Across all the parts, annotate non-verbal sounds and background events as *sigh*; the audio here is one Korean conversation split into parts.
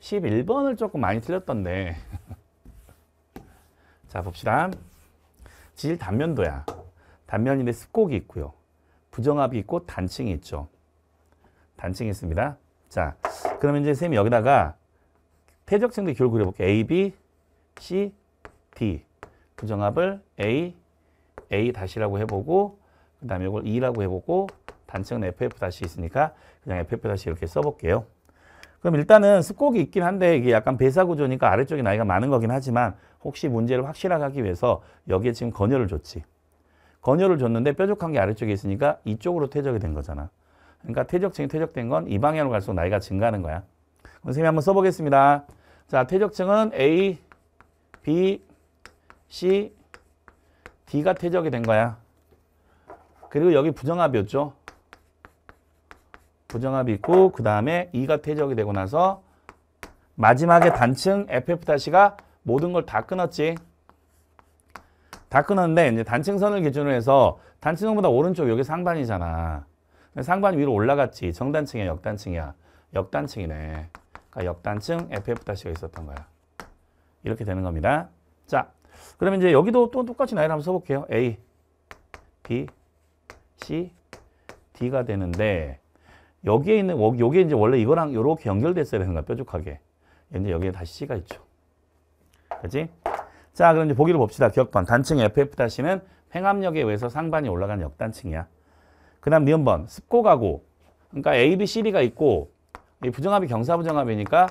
11번을 조금 많이 틀렸던데 *laughs* 자 봅시다 질 단면도야 단면인데 습곡이 있고요 부정합이 있고 단층이 있죠 단층이 있습니다 자 그러면 이제 쌤이 여기다가 태적층도 기울 그려볼게요 A, B, C, D 부정합을 A, A 다시라고 해보고 그 다음에 이걸 E라고 해보고 단층은 FF 다시 있으니까 그냥 FF 다시 이렇게 써볼게요 그럼 일단은 습곡이 있긴 한데 이게 약간 배사 구조니까 아래쪽에 나이가 많은 거긴 하지만 혹시 문제를 확실하게 하기 위해서 여기에 지금 건열을 줬지. 건열을 줬는데 뾰족한 게 아래쪽에 있으니까 이쪽으로 퇴적이 된 거잖아. 그러니까 퇴적층이 퇴적된 건 이 방향으로 갈수록 나이가 증가하는 거야. 그럼 선생님이 한번 써보겠습니다. 자, 퇴적층은 A, B, C, D가 퇴적이 된 거야. 그리고 여기 부정합이었죠. 부정합이 있고 그 다음에 2가 퇴적이 되고 나서 마지막에 단층 FF-가 모든 걸 다 끊었지. 다 끊었는데 이제 단층선을 기준으로 해서 단층선보다 오른쪽 여기 상반이잖아. 상반 위로 올라갔지. 정단층이야 역단층이야. 역단층이네. 그러니까 역단층 FF-가 있었던 거야. 이렇게 되는 겁니다. 자, 그러면 이제 여기도 또 똑같이 나열를 한번 써볼게요. A, B, C, D가 되는데 여기에 있는 요게 뭐, 이제 원래 이거랑 이렇게 연결됐어야 되는 거야 뾰족하게. 이제 여기에 다시 C가 있죠. 그지자 그럼 이제 보기를 봅시다. 기억번 단층 FF 다시는 횡압력에 의해서 상반이 올라가는 역단층이야. 그다음 니은번 습고가고 그러니까 A, B, C, D가 있고 부정합이 경사부정합이니까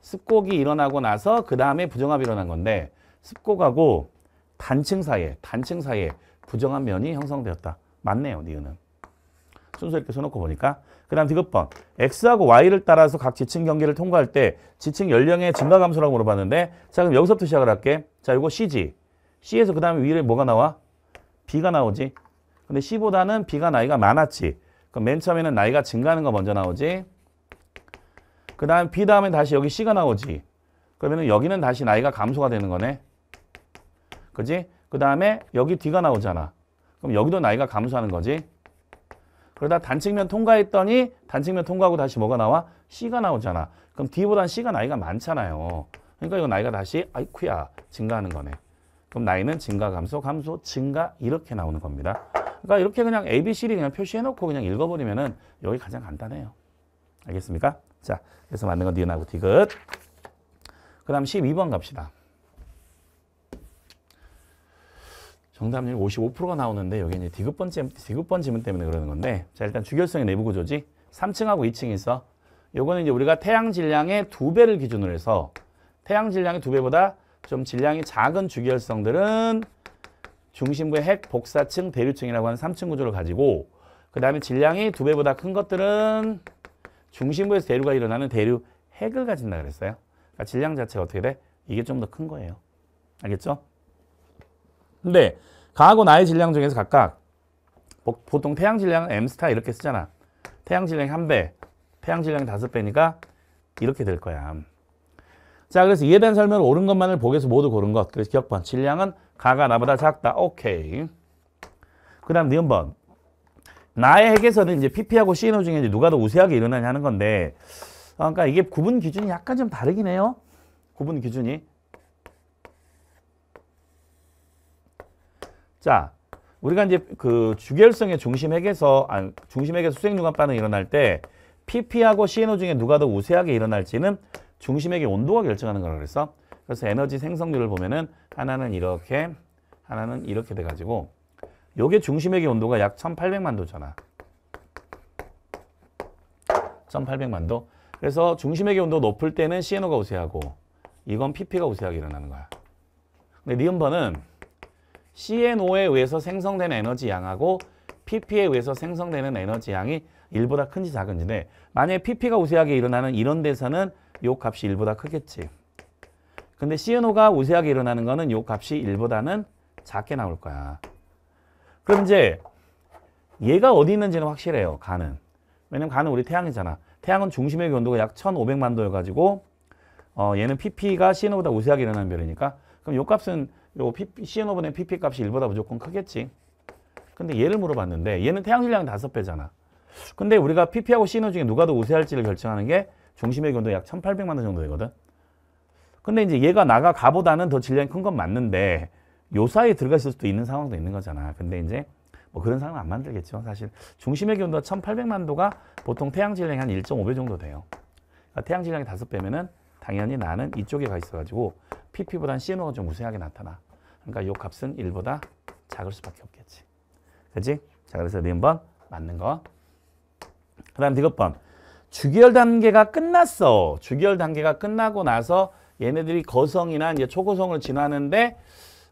습곡이 일어나고 나서 그 다음에 부정합이 일어난 건데 습곡하고 단층 사이에 단층 사이에 부정한 면이 형성되었다. 맞네요. 니은은. 순서 이렇게 써놓고 보니까 그 다음 디귿번 X하고 Y를 따라서 각 지층 경계를 통과할 때 지층 연령의 증가 감소라고 물어봤는데 자 그럼 여기서부터 시작을 할게 자 이거 C지 C에서 그 다음에 위를 뭐가 나와? B가 나오지 근데 C보다는 B가 나이가 많았지 그럼 맨 처음에는 나이가 증가하는 거 먼저 나오지 그 다음 B 다음에 다시 여기 C가 나오지 그러면은 여기는 다시 나이가 감소가 되는 거네 그지? 그 다음에 여기 D가 나오잖아 그럼 여기도 나이가 감소하는 거지 그러다 단측면 통과했더니 단측면 통과하고 다시 뭐가 나와? C가 나오잖아. 그럼 d 보다는 C가 나이가 많잖아요. 그러니까 이거 나이가 다시 아이쿠야 증가하는 거네. 그럼 나이는 증가, 감소, 감소, 증가 이렇게 나오는 겁니다. 그러니까 이렇게 그냥 A, B, C를 그냥 표시해놓고 그냥 읽어버리면 은 여기 가장 간단해요. 알겠습니까? 자, 그래서 맞는 건 니은하고 디그 다음 12번 갑시다. 정답률 55%가 나오는데 여기 이제 디귿번, 디귿번 지문 때문에 그러는 건데 자 일단 주결성의 내부 구조지 3층하고 2층에 있어 요거는 이제 우리가 태양 질량의 두 배를 기준으로 해서 태양 질량의 두 배보다 좀 질량이 작은 주결성들은 중심부의 핵 복사층 대류층이라고 하는 3층 구조를 가지고 그 다음에 질량이 두 배보다 큰 것들은 중심부에서 대류가 일어나는 대류 핵을 가진다 그랬어요. 그러니까 질량 자체가 어떻게 돼? 이게 좀 더 큰 거예요. 알겠죠? 근데 가하고 나의 질량 중에서 각각 보통 태양 질량은 M스타 이렇게 쓰잖아. 태양 질량이 한배 태양 질량이 다섯 배니까 이렇게 될 거야. 자, 그래서 이에 대한 설명을 옳은 것만을 보기에서 모두 고른 것. 그래서 기억번. 질량은 가가 나보다 작다. 오케이. 그 다음 니은번. 나의 핵에서는 이제 PP하고 CNO 중에 누가 더 우세하게 일어나냐 하는 건데, 어, 그러니까 이게 구분 기준이 약간 좀 다르긴 해요. 구분 기준이. 자, 우리가 이제 그주결성의 중심 핵에서 아, 중심 핵에서 수행 융합 반응이 일어날 때 PP하고 CNO 중에 누가 더 우세하게 일어날지는 중심 핵의 온도가 결정하는 거라 그랬어. 그래서 에너지 생성률을 보면은 하나는 이렇게 하나는 이렇게 돼 가지고 요게 중심 핵의 온도가 약 1800만 도잖아. 1800만 도. 그래서 중심 핵의 온도 높을 때는 CNO가 우세하고 이건 PP가 우세하게 일어나는 거야. 근데 리은번은 CNO에 의해서 생성된 에너지 양하고 PP에 의해서 생성되는 에너지 양이 1보다 큰지 작은지인데 만약에 PP가 우세하게 일어나는 이런 데서는 요 값이 1보다 크겠지. 근데 CNO가 우세하게 일어나는 거는 요 값이 1보다는 작게 나올 거야. 그럼 이제 얘가 어디 있는지는 확실해요. 가는. 왜냐면 가는 우리 태양이잖아. 태양은 중심의 온도가 약 1500만 도여가지고 어, 얘는 PP가 CNO보다 우세하게 일어나는 별이니까 그럼 요 값은 요 CN 오븐의 PP 값이 1보다 무조건 크겠지. 근데 얘를 물어봤는데 얘는 태양질량 5배잖아. 근데 우리가 PP하고 CN 중에 누가 더 우세할지를 결정하는 게 중심의 균도 약 1800만 원 정도 되거든. 근데 이제 얘가 나가 가보다는 더 질량이 큰 건 맞는데 요 사이에 들어가 있을 수도 있는 상황도 있는 거잖아. 근데 이제 뭐 그런 상황 은안 만들겠죠. 사실 중심의 기온도 1800만도가 보통 태양 질량이 한 1.5배 정도 돼요. 그러니까 태양 질량이 5배면은 당연히 나는 이쪽에 가 있어가지고 p p 보다는 CNO가 좀 우세하게 나타나. 그러니까 요 값은 1보다 작을 수밖에 없겠지. 그지? 자, 그래서 네 번 맞는 거. 그 다음 일곱 번 주기열 단계가 끝났어. 주기열 단계가 끝나고 나서 얘네들이 거성이나 이제 초고성을지나는데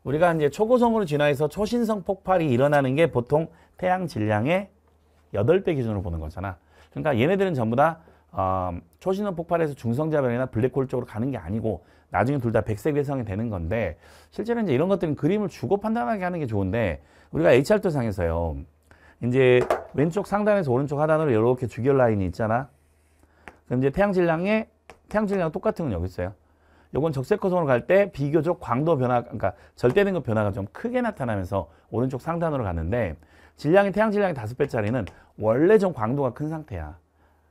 우리가 이제 초고성으로 진화해서 초신성 폭발이 일어나는 게 보통 태양 질량의 8배 기준으로 보는 거잖아. 그러니까 얘네들은 전부 다 어, 초신원 폭발에서 중성자변이나 블랙홀 쪽으로 가는 게 아니고 나중에 둘 다 백색 외상이 되는 건데 실제로 이제 이런 것들은 그림을 주고 판단하게 하는 게 좋은데 우리가 HR도상에서요 이제 왼쪽 상단에서 오른쪽 하단으로 이렇게 주결 라인이 있잖아 그럼 이제 태양질량에 태양질량 똑같은 건 여기 있어요 요건 적색호선으로 갈 때 비교적 광도 변화 그러니까 절대된급 변화가 좀 크게 나타나면서 오른쪽 상단으로 가는데 질량이 태양질량이 다섯 배짜리는 원래 좀 광도가 큰 상태야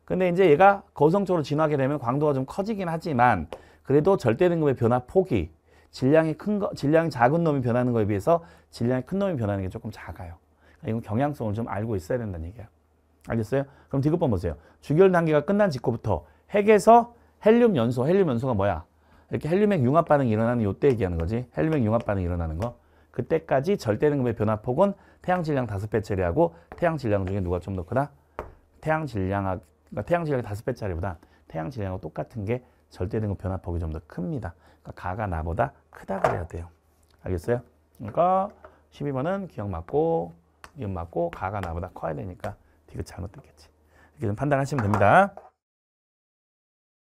근데 이제 얘가 거성 적으로 진화하게 되면 광도가 좀 커지긴 하지만 그래도 절대 등급의 변화 폭이 질량이 큰 거, 질량이 작은 놈이 변하는 거에 비해서 질량이 큰 놈이 변하는 게 조금 작아요. 그러니까 이건 경향성을 좀 알고 있어야 된다는 얘기야. 알겠어요? 그럼 디귿번 보세요. 주결 단계가 끝난 직후부터 핵에서 헬륨 연소, 헬륨 연소가 뭐야? 이렇게 헬륨핵 융합 반응이 일어나는 요때 얘기하는 거지. 헬륨핵 융합 반응이 일어나는 거. 그때까지 절대 등급의 변화폭은 태양 질량 다섯 배 처리하고 태양 질량 중에 누가 좀 더 크다? 태양 질량 그러니까 태양 질량이 다섯 배짜리보다 태양 질량고 똑같은 게 절대 된거 변화폭이 좀 더 큽니다. 그러니까 가가 나보다 크다 그래야 돼요. 알겠어요? 그러니까 12번은 기억 맞고 이음 맞고 가가 나보다 커야 되니까 디귿 잘못됐겠지. 이렇게 좀 판단하시면 됩니다.